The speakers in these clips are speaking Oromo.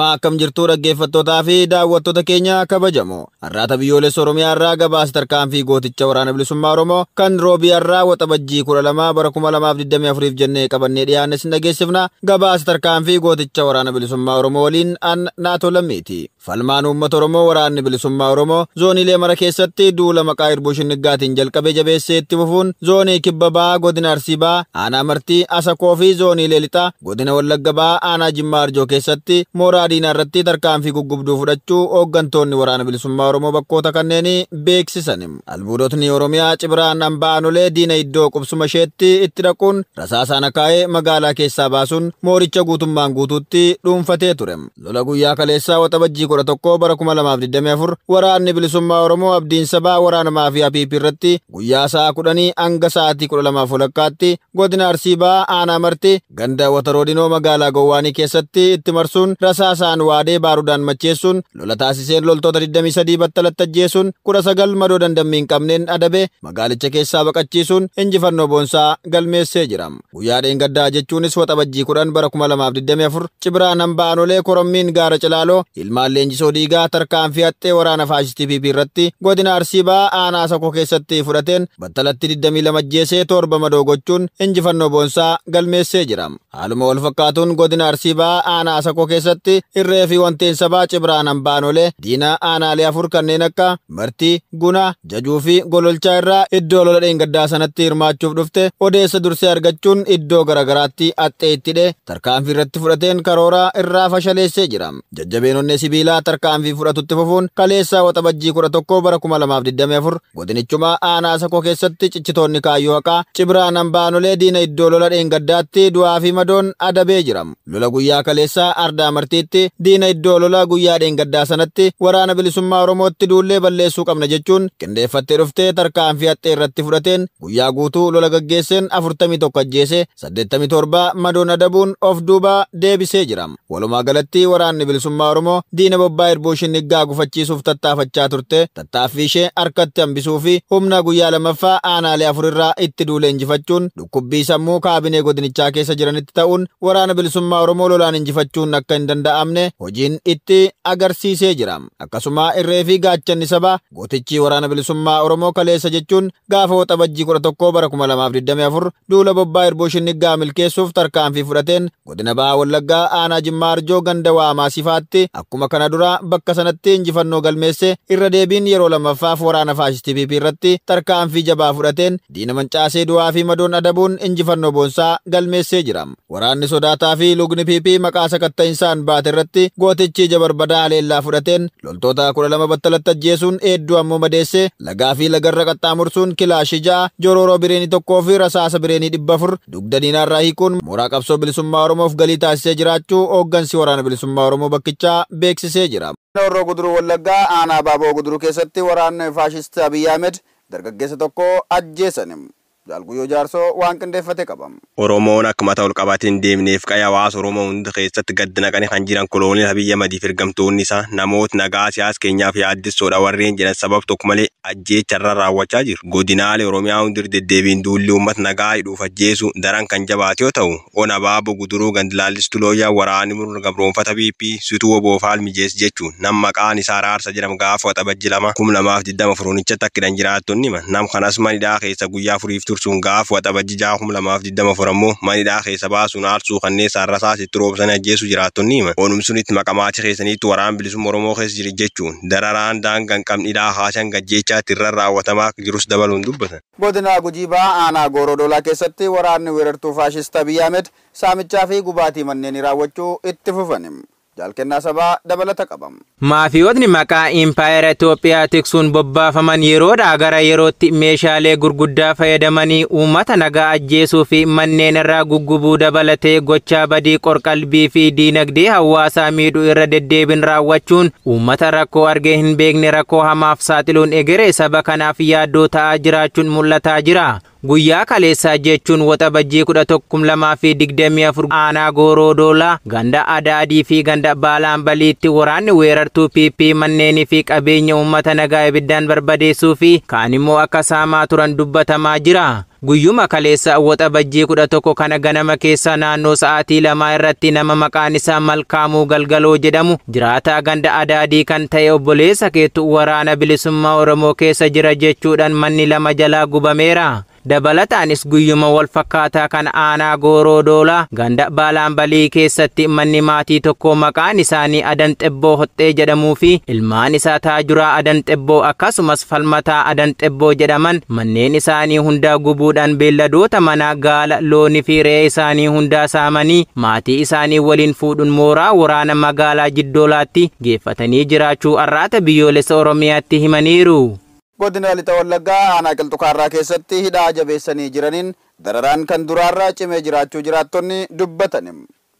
Dirqama akkam jirtuu dhaggeeffattootaa fi daawwattoota keenya kabajamo. Har'aata biyyoolessa Oromiyaa irraa gabaa tarkaanfii gooticha waraana bilisummaa Oromoo kan roobii har'aa waxabajjii kudha lamaa bara kuma lamaaf digdamii afuriif jennee qabannee dhiyaanne sin dhageessifna. Gabaa tarkaanfii gooticha waraana bilisummaa Oromoo waliin an naato lammiiti. Falmaan uummata Oromoo waraanni bilisummaa Oromoo zooniilee mara keessatti duula maqaa irbuu shinniggaatiin jalqabee jabeessee itti fufuun zoonii kibba baa godina Arsii baa aanaa Martii Asakoo fi zoonii Leelixaa godina Wallagga baa aanaa Jimmaa Arjoo keessatti mooraa Adiinaa irratti tarkaanfii guggubduu fudhachuu hooggantoonni waraana bilisummaa Oromoo bakkoota kanneen beeksisan. Albuudotni Oromiyaa Cibiraan Amba'aanolee diina iddoo qubsuma isheetti itti dhaquun rasaasaan akaa'ee magaalaa keessaa baasuun mooricha guutummaan guutuutti dhuunfatee ture. Lola guyyaa kaleessaa bajjii kudha tokko bara waraanni bilisummaa Oromoo abdiin sabaa waraana fi apiipi irratti guyyaa sa'a kudhanii hanga sa'aatii kudha lamaaf walakkaatti godina Arsiibaa aanaa marti ganda Wataroodinoo magaalaa Gowwaanii keessatti itti Haasaan waadee baaruudhaan macheessuun lola taasiseen loltoota 23 battalatti battallattajjeessuun 19 madoo dandammii hin qabneen adabe magaalicha keessaa baqachiisuun injifannoo boonsaa galmeessee jira. Guyyaa dheengaddaa jechuunis waxabajjii bajjii 10 bara 2024 cibiraa hamba'an olee korommiin gaara cilaaloo ilmaan leenjisoo diigaa tarkaanfii haxxee waraana faashitiifi irratti godina arsiibaa aanaa sako keessatti fudhateen battalatti 22 ajjeesee torba madoo gochuun injifannoo boonsaa galmeessee jira. Haaluma walfakkaatuun godina arsiibaa aanaa sako keessatti irree fi wanteen sabaa Cibraan Baanolee diina aanaalee afur kanneen akka martii, gunaa, jajuu fi gololchaa irraa iddoo lola dheengaddaa sanatti hirmaachuuf dhufte odeessa dursee argachuun iddoo garagaraatti axxee itti dhee tarkaanfii irratti fudhateen karooraa irraa fashaleessee jiram Jajjabeenoonni sibiilaa tarkaanfii fudhatutti fufuun kaleessaa waxa bajjii kudha tokko bara godinichuma aanaa sakoo keessatti ciccitoonni kaayyoo haqaa Cibraan diina iddoo lola dheengaddaatti du'aa fi madoon adabee jira. Lola guyyaa ardaa keessatti diina iddoo lola guyyaa dheengaddaa sanatti waraana bilisummaa Oromootti duulee balleessuu qabna jechuun qindeeffattee dhuftee tarkaanfii haxxee irratti fudhateen guyyaa guutuu lola gaggeesseen 41 ajjeese madoon adabuun of duubaa deebisee jirama. Walumaa galatti waraanni bilisummaa Oromoo diina bobbaa erboo shinniggaa gufachiisuuf tattaafachaa turte tattaaffii ishee harkatti hambisuu fi humna guyyaa lamaffaa aanaalee afurirraa itti duule injifachuun dhukkubbii sammuu kaabinee godinichaa keessa jiranitti ta'uun waraana bilisummaa Oromoo lolaan injifachuun akka hin kaa'amne hojiin itti agarsiisee jira. Akkasuma irree fi gaachanni sabaa gootichi waraana bilisummaa Oromoo kaleessa jechuun gaafa woxa bajjii 11 bara 2024 duula bobbaa erboo shinniggaa milkeessuuf tarkaanfii fudhateen godina ba'aa wallaggaa aanaa jimmaa arjoo ganda waamaa sifaatti akkuma kana dura bakka sanatti injifannoo galmeesse irra deebiin yeroo lammaffaaf waraana faashistii PP irratti tarkaanfii jabaa fudhateen diina mancaasee du'aa fi madoon adabuun injifannoo boonsaa galmeessee jira. Waraanni sodaataa fi lugni PP maqaa sakatta'insaan baate irratti gootichi ija barbadaa aleellaa fudhateen loltoota kudha lama battalatti ajjeesuun hedduu ammoo madeessee lagaa fi lagarra qaxxaamursuun kilaashii ja'a jorooroo bireenii tokkoo fi rasaasa bireenii dhibba afur dugda diinaarraa hiikuun mooraa qabsoo bilisummaa oromoof galii taasisee jiraachuu hooggansi waraana bilisummaa oromoo bakkichaa beeksisee jira. Horroo guduruu Wallaggaa aanaa baaboo guduruu keessatti waraanni faashist Abiyyi Ahmed dargaggeessa tokko ajjeesan. Jaal guyyoo waan qindeeffate qabam. Oromoon akka mata ol qabaatiin deemneef qayaa hawaasa Oromoo hundi keessatti gaddi naqanii kan jiran koloonii Abiyyi Ahmediif ergamtoonni isaa namoota nagaa siyaas keenyaaf yaaddissoodha warreen jedhan sabab tokko malee ajjeecharra raawwachaa jiru. Godinaalee Oromiyaa hundi deddeebiin duulli uummata nagaa hidhuuf ajjeesu daran kan jabaate yoo ta'u ona baabo guduruu gandilaallistuu looyaa waraanni murna gabroonfata BP situu oboofaal mijees jechuun nam maqaan isaa raarsa jedhamu gaafa xabajjilama kum lamaaf digdama furunichatti akkidan jiraattonni hima nam kanas keessa guyyaa furiif gogsuun gaafuu xabajji jaahum lamaaf digdama afur ammoo manidhaa keessa baasuun aarsuu kanneen saarrasaa sitti roobsan ajjeesu jiraattonni hima. Oonum sunitti maqamaatii keessaniitti waraana bilisummaa Oromoo keessa jiri jechuun dararaan daangan qabnidhaa haasan gajjeechaatti irra raawwatamaa jirus dabaluun dubbatan. Godina Gujiibaa aanaa Goorodoolaa keessatti waraanni weerartuu faashista Biyyi Ahmed saamichaa fi gubaatii manneenii raawwachuu itti fufan. jaalkennaa dabalata Maafiyootni maqaa Impaayera Itoophiyaa tiksuun bobbaafaman yeroodhaa gara yerootti meeshaalee gurguddaa fayyadamanii uummata nagaa ajjeesuu fi manneen irraa guggubuu dabalatee gochaa badii qorqalbii fi diinagdee hawaasaa miidhuu irra deddeebin raawwachuun uummata rakkoo argee hin beekne rakkoo hamaaf saaxiluun egeree saba kanaaf yaaddoo ta'aa jiraachuun mul'ataa jira. Guyyaa kaleessaa jechuun waxa bajjii kudha tokko lamaa fi digdamii afur aanaa gooroo doolaa ganda adaadii fi ganda baalaan baliitti waraanni weerartuu PP manneenii fi qabeenya uummata nagaa ibiddaan barbadeessuu fi kaan immoo akka saamaa turan dubbatamaa jira. Guyyuma kaleessaa awwaxa bajjii kudha tokko kana ganama keessaa naannoo sa'aatii lamaa irratti nama maqaan isaa Malkaamuu Galgaloo jedhamu jiraataa ganda adaadii kan ta'e obboleessa keettu waraana bilisummaa Oromoo keessa jira jechuudhaan manni lama jalaa gubameera. dabalataanis guyyuma wal fakkaataa kan aanaa gooroo doolaa ganda balii keessatti manni maatii tokko maqaan isaanii adan tebboo hoxxee jedhamuu fi ilmaan isaa taajuraa adan tebboo akkasumas falmataa adan tebboo jedhaman manneen isaanii hundaa gubuudhaan beelladoota manaa gaala loonii fi re'ee isaanii hundaa saamanii maatii isaanii waliin fuudhuun mooraa waraana magaalaa jiddoolaatti geeffatanii jiraachuu arraata biyyoolessa oromiyaatti himaniiru. godina lixa wallaggaa aanaa qilxukaarraa keessatti hidhaa jabeessanii jiraniin dararaan kan duraarraa cimee jiraachuu jiraattonni dubbatan.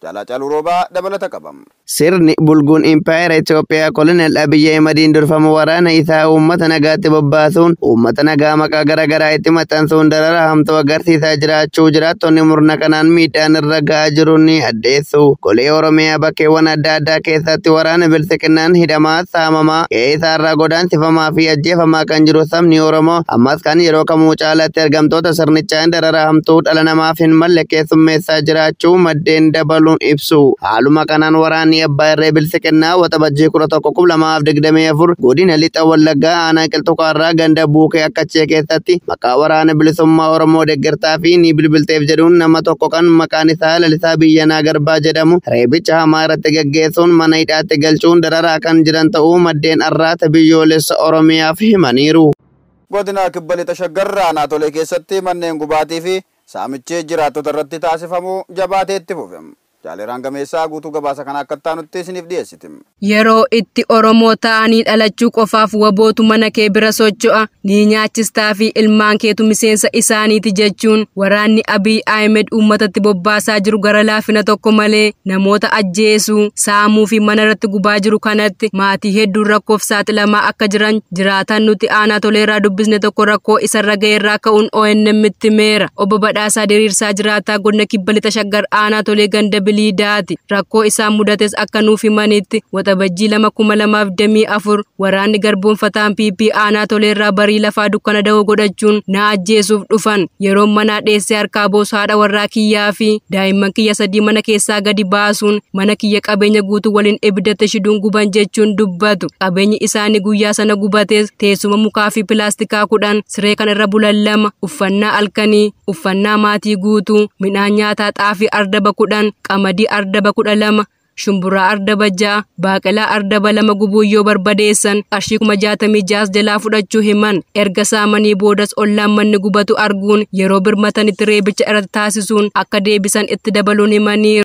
Caalaa roobaa dabalata qabam. Sirni bulguun impaayera Itoophiyaa kolonel Abiyyi Ahmadiin durfama waraana isaa uummata nagaatti bobbaasuun uummata nagaa maqaa garaagaraa itti maxxansuun darara hamtuu agarsiisaa jiraachuu jiraattonni murna kanaan miidhaan irra gahaa jiru ni addeessu. Golee Oromiyaa bakkeewwan adda addaa keessatti waraana bilisiqinnaan hidhamaa saamamaa qe'eessaa irraa godaansifamaa fi ajjeefamaa kan jiru sabni Oromoo ammas kan yeroo kamuu caalatti argamtoota sirnichaan darara hamtuu dhala namaaf hin malle keessummeessaa jiraachuu maddeen dabalu. ibsu haaluma kanaan waraanni abbaa irree bilisa kennaa wata bajjee kudha tokko kublamaaf lamaaf afur godina lixa wallaggaa aanaa qilxukaarraa ganda buukee akkachee keessatti maqaa waraana bilisummaa oromoo deggertaa fi ni bilbilteef jedhuun nama tokko kan maqaan isaa lalisaa biyyanaa garbaa jedhamu reebicha hamaa irratti gaggeessuun mana hidhaatti galchuun dararaa kan jiran ta'uu maddeen arraata biyyoolessa oromiyaaf himaniiru. godina kibba lixa shaggarraa keessatti manneen gubaatii fi saamichee irratti taasifamu jabaateetti gameessaa guutuu gabaasa akka Yeroo itti Oromoo ta'anii dhalachuu qofaaf wabootu mana kee bira socho'a. Ni nyaachistaa fi ilmaan keetu miseensa isaaniiti jechuun waraanni Abiy Ahmed uummatatti bobbaasaa jiru gara laafina tokko malee namoota ajjeesuu, saamuu fi mana irratti gubaa jiru kanatti maatii hedduun rakkoof lamaa akka jiran jiraataan nuti aanaa tolee irraa dubbisne tokko rakkoo isarra ga'eerraa ka'uun ONM itti meera. Obbo Badhaasaa Diriirsaa Jiraataa gonna Kibba Lixa aanaa tolee ganda biliidaati rakkoo isaan mudates akka nuuf himanitti waxabajjii lama kuma lamaaf damii afur waraanni garboonfataan pp aanaa irraa barii lafaa dukkana da'uu godhachuun na ajjeesuuf dhufan yeroo manaa dheessee harkaa boosu haadha warraa kiyyaa fi daa'imman kiyya sadii mana keessaa gadi baasuun mana kiyya qabeenya guutuu waliin ibiddatti shiduun guban jechuun dubbatu qabeenyi isaanii guyyaa sana gubates teessuma mukaa fi pilaastikaa kudhan siree kana irra uffannaa alkanii uffannaa maatii guutuu midhaan nyaataa xaafii ardaba kudhan qamadii ardaba kudha lama shumburaa ardaba ja'a baaqelaa ardaba lama gubuu yoo barbadeessan qarshii kuma jaatamii jaas jalaa fudhachuu himan erga saamanii boodas ollaan manni gubatu arguun yeroo birmatanitti reebicha irratti taasisuun akka deebisan itti dabaluun himaniiru.